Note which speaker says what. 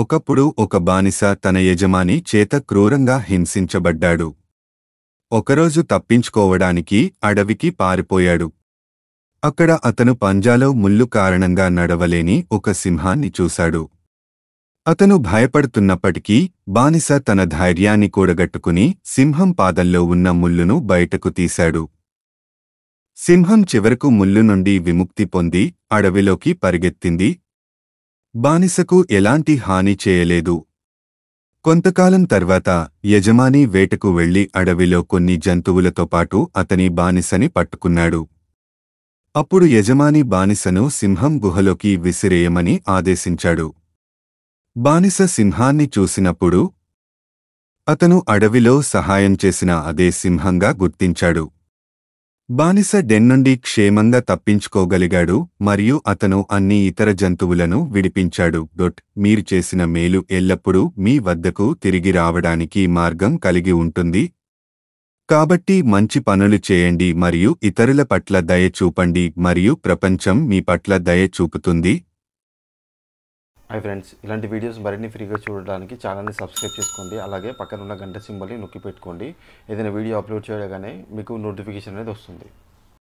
Speaker 1: ఒకప్పుడు ఒక బానిస తన యజమాని చేత క్రూరంగా హింసించబడ్డాడు ఒకరోజు తప్పించుకోవడానికి అడవికి పారిపోయాడు అక్కడ అతను పంజాలో ముళ్ళు కారణంగా నడవలేని ఒక సింహాన్ని చూశాడు అతను భయపడుతున్నప్పటికీ బానిస తన ధైర్యాన్ని కూడగట్టుకుని సింహం పాదంలో ఉన్న ముళ్ళును బయటకు తీశాడు సింహం చివరకు ముల్లు నుండి విముక్తి పొంది అడవిలోకి పరిగెత్తింది బానిసకు ఎలాంటి హాని చేయలేదు కొంతకాలం తర్వాత యజమాని వేటకు వెళ్లి అడవిలో కొన్ని జంతువులతో పాటు అతని బానిసని పట్టుకున్నాడు అప్పుడు యజమాని బానిసను సింహం గుహలోకి విసిరేయమని ఆదేశించాడు బానిస సింహాన్ని చూసినప్పుడు అతను అడవిలో సహాయం చేసిన అదే సింహంగా గుర్తించాడు బానిస డెన్నుండి క్షేమంగా తప్పించుకోగలిగాడు మరియు అతను అన్ని ఇతర జంతువులను విడిపించాడు డొట్ మీరు చేసిన మేలు ఎల్లప్పుడూ మీ వద్దకు తిరిగి రావడానికి మార్గం కలిగి ఉంటుంది కాబట్టి మంచి పనులు చేయండి మరియు ఇతరుల పట్ల దయ చూపండి మరియు ప్రపంచం మీ పట్ల దయ చూపుతుంది
Speaker 2: హాయ్ ఫ్రెండ్స్ ఇలాంటి వీడియోస్ మరిన్ని ఫ్రీగా చూడడానికి ఛానల్ని సబ్స్క్రైబ్ చేసుకోండి అలాగే పక్కన ఉన్న గంట సింబల్ని నొక్కి పెట్టుకోండి ఏదైనా వీడియో అప్లోడ్ చేయగానే మీకు నోటిఫికేషన్ అనేది వస్తుంది